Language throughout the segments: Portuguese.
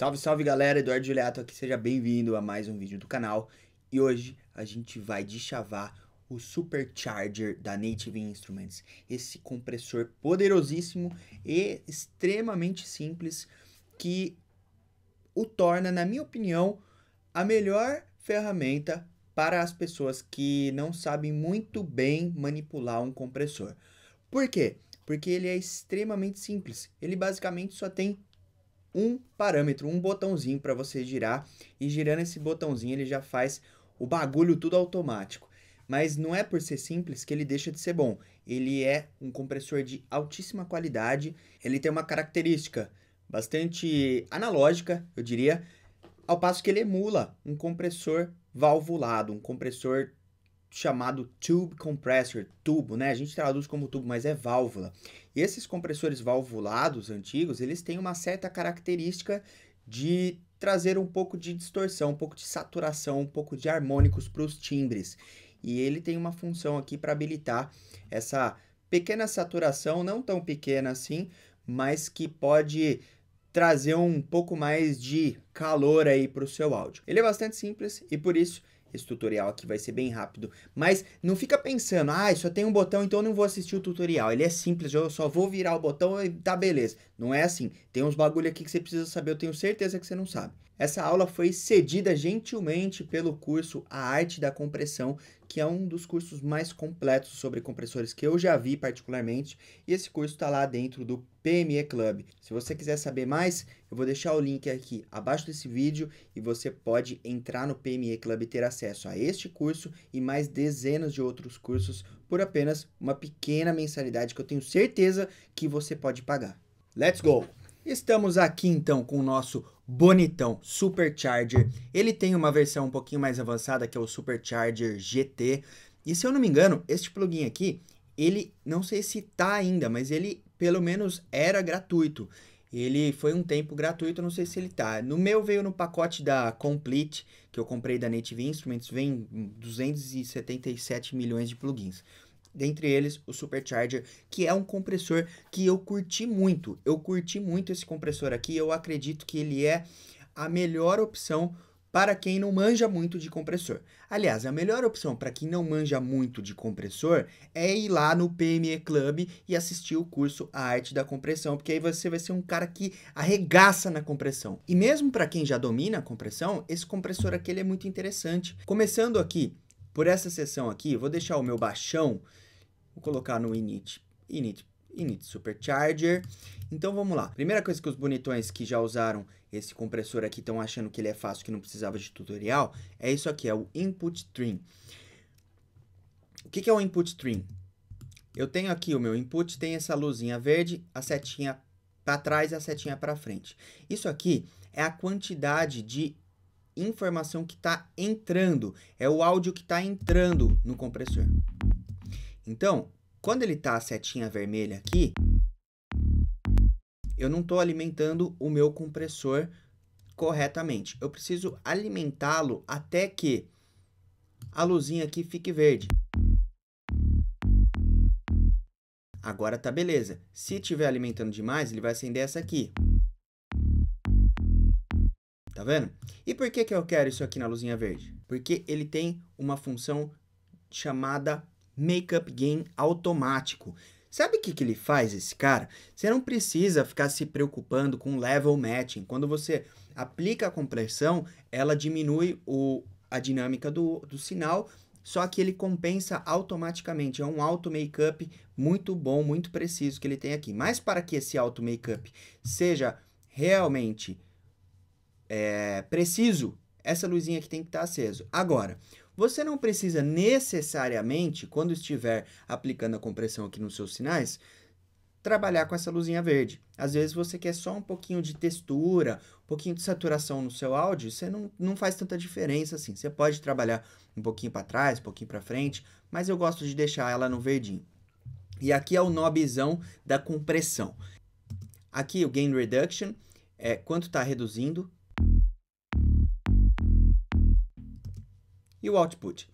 Salve, salve galera, Eduardo Juliato aqui, seja bem-vindo a mais um vídeo do canal. E hoje a gente vai deschavar o Supercharger da Native Instruments. Esse compressor poderosíssimo e extremamente simples que o torna, na minha opinião, a melhor ferramenta para as pessoas que não sabem muito bem manipular um compressor. Por quê? Porque ele é extremamente simples. Ele basicamente só tem um parâmetro, um botãozinho para você girar e girando esse botãozinho ele já faz o bagulho tudo automático. Mas não é por ser simples que ele deixa de ser bom. Ele é um compressor de altíssima qualidade. Ele tem uma característica bastante analógica, eu diria, ao passo que ele emula um compressor valvulado, um compressor chamado tube compressor, tubo, né? A gente traduz como tubo, mas é válvula. E esses compressores valvulados antigos, eles têm uma certa característica de trazer um pouco de distorção, um pouco de saturação, um pouco de harmônicos para os timbres. E ele tem uma função aqui para habilitar essa pequena saturação, não tão pequena assim, mas que pode trazer um pouco mais de calor aí para o seu áudio. Ele é bastante simples e por isso esse tutorial aqui vai ser bem rápido. Mas não fica pensando, ah, só tem um botão, então eu não vou assistir o tutorial. Ele é simples, eu só vou virar o botão e tá beleza. Não é assim. Tem uns bagulho aqui que você precisa saber, eu tenho certeza que você não sabe. Essa aula foi cedida gentilmente pelo curso A Arte da Compressão, que é um dos cursos mais completos sobre compressores que eu já vi particularmente, e esse curso está lá dentro do PME Club. Se você quiser saber mais, eu vou deixar o link aqui abaixo desse vídeo e você pode entrar no PME Club e ter acesso a este curso e mais dezenas de outros cursos por apenas uma pequena mensalidade que eu tenho certeza que você pode pagar. Let's go! Estamos aqui então com o nosso bonitão Supercharger. Ele tem uma versão um pouquinho mais avançada que é o Supercharger GT. E se eu não me engano, este plugin aqui, ele não sei se tá ainda, mas ele pelo menos era gratuito. Ele foi um tempo gratuito, não sei se ele tá. No meu veio no pacote da Complete, que eu comprei da Native Instruments, vem 277 milhões de plugins. Dentre eles, o Supercharger, que é um compressor que eu curti muito. Eu curti muito esse compressor aqui, eu acredito que ele é a melhor opção para quem não manja muito de compressor. Aliás, a melhor opção para quem não manja muito de compressor é ir lá no PME Club e assistir o curso A Arte da Compressão, porque aí você vai ser um cara que arregaça na compressão. E mesmo para quem já domina a compressão, esse compressor aqui é muito interessante. Começando aqui por essa seção aqui, vou deixar o meu baixão, vou colocar no init, init, init supercharger. Então vamos lá. Primeira coisa que os bonitões que já usaram esse compressor aqui estão achando que ele é fácil, que não precisava de tutorial, é isso aqui, é o input stream. O que, que é o input stream? Eu tenho aqui o meu input, tem essa luzinha verde, a setinha para trás e a setinha para frente. Isso aqui é a quantidade de informação que está entrando, é o áudio que está entrando no compressor. Então, quando ele está a setinha vermelha aqui, eu não estou alimentando o meu compressor corretamente. Eu preciso alimentá-lo até que a luzinha aqui fique verde. Agora tá beleza. Se tiver alimentando demais, ele vai acender essa aqui tá vendo? E por que, que eu quero isso aqui na luzinha verde? Porque ele tem uma função chamada Makeup Gain automático. Sabe o que, que ele faz, esse cara? Você não precisa ficar se preocupando com level matching. Quando você aplica a compressão, ela diminui o, a dinâmica do, do sinal, só que ele compensa automaticamente. É um auto makeup muito bom, muito preciso que ele tem aqui. Mas para que esse auto makeup seja realmente é, preciso, essa luzinha que tem que estar tá acesa. Agora, você não precisa necessariamente, quando estiver aplicando a compressão aqui nos seus sinais, trabalhar com essa luzinha verde. Às vezes você quer só um pouquinho de textura, um pouquinho de saturação no seu áudio, você não, não faz tanta diferença assim. Você pode trabalhar um pouquinho para trás, um pouquinho para frente, mas eu gosto de deixar ela no verdinho. E aqui é o nobizão da compressão. Aqui o Gain Reduction, é quanto está reduzindo, e o output.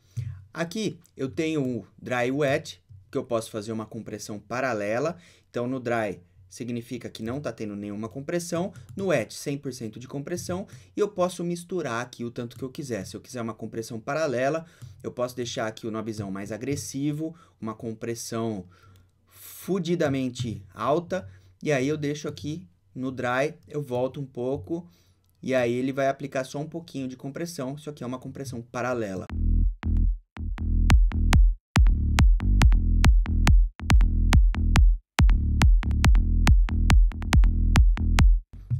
Aqui eu tenho o dry e wet, que eu posso fazer uma compressão paralela. Então, no dry significa que não está tendo nenhuma compressão, no wet 100% de compressão, e eu posso misturar aqui o tanto que eu quiser. Se eu quiser uma compressão paralela, eu posso deixar aqui o nobizão mais agressivo, uma compressão fudidamente alta, e aí eu deixo aqui no dry, eu volto um pouco, e aí ele vai aplicar só um pouquinho de compressão, isso aqui é uma compressão paralela.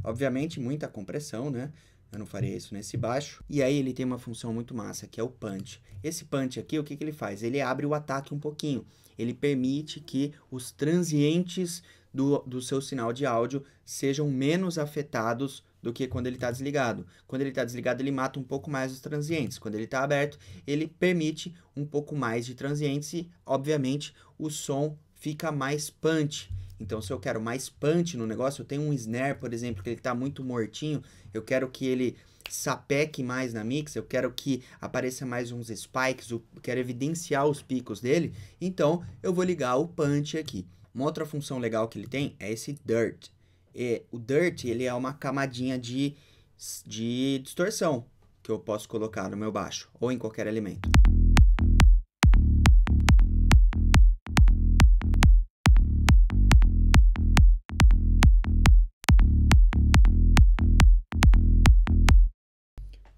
Obviamente, muita compressão, né? Eu não faria isso nesse baixo. E aí ele tem uma função muito massa, que é o punch. Esse punch aqui, o que, que ele faz? Ele abre o ataque um pouquinho. Ele permite que os transientes do, do seu sinal de áudio sejam menos afetados do que quando ele está desligado. Quando ele está desligado, ele mata um pouco mais os transientes. Quando ele está aberto, ele permite um pouco mais de transientes e, obviamente, o som fica mais punch. Então, se eu quero mais punch no negócio, eu tenho um snare, por exemplo, que ele está muito mortinho, eu quero que ele sapeque mais na mix, eu quero que apareça mais uns spikes, eu quero evidenciar os picos dele, então eu vou ligar o punch aqui. Uma outra função legal que ele tem é esse dirt é, o dirt, ele é uma camadinha de, de distorção que eu posso colocar no meu baixo ou em qualquer elemento.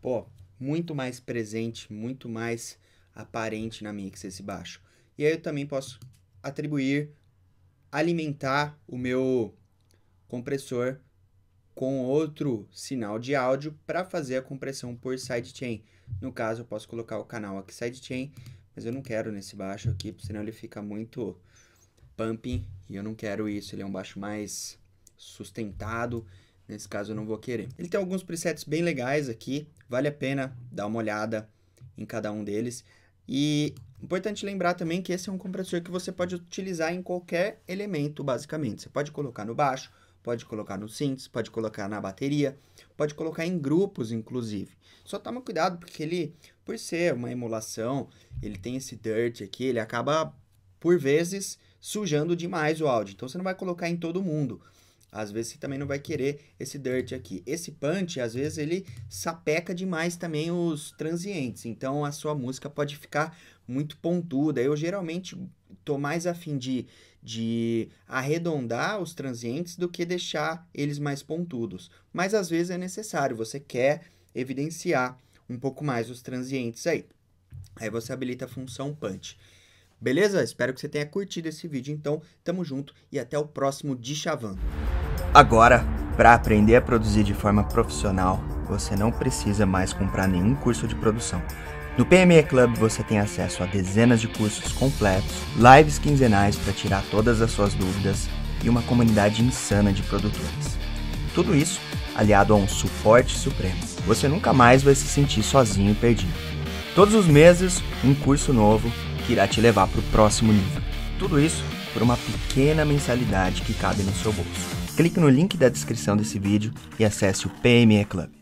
Pô, muito mais presente, muito mais aparente na mix esse baixo. E aí eu também posso atribuir, alimentar o meu compressor com outro sinal de áudio para fazer a compressão por sidechain. No caso, eu posso colocar o canal aqui sidechain, mas eu não quero nesse baixo aqui, senão ele fica muito pumping e eu não quero isso. Ele é um baixo mais sustentado, nesse caso eu não vou querer. Ele tem alguns presets bem legais aqui, vale a pena dar uma olhada em cada um deles. E importante lembrar também que esse é um compressor que você pode utilizar em qualquer elemento, basicamente. Você pode colocar no baixo, pode colocar no synths, pode colocar na bateria, pode colocar em grupos, inclusive. Só toma cuidado, porque ele, por ser uma emulação, ele tem esse dirt aqui, ele acaba, por vezes, sujando demais o áudio. Então, você não vai colocar em todo mundo. Às vezes, você também não vai querer esse dirt aqui. Esse punch, às vezes, ele sapeca demais também os transientes. Então, a sua música pode ficar muito pontuda. Eu, geralmente, tô mais afim de de arredondar os transientes do que deixar eles mais pontudos. Mas às vezes é necessário, você quer evidenciar um pouco mais os transientes aí. Aí você habilita a função punch. Beleza? Espero que você tenha curtido esse vídeo. Então, tamo junto e até o próximo de Chavando. Agora, para aprender a produzir de forma profissional, você não precisa mais comprar nenhum curso de produção. No PME Club você tem acesso a dezenas de cursos completos, lives quinzenais para tirar todas as suas dúvidas e uma comunidade insana de produtores. Tudo isso aliado a um suporte supremo. Você nunca mais vai se sentir sozinho e perdido. Todos os meses, um curso novo que irá te levar para o próximo nível. Tudo isso por uma pequena mensalidade que cabe no seu bolso. Clique no link da descrição desse vídeo e acesse o PME Club.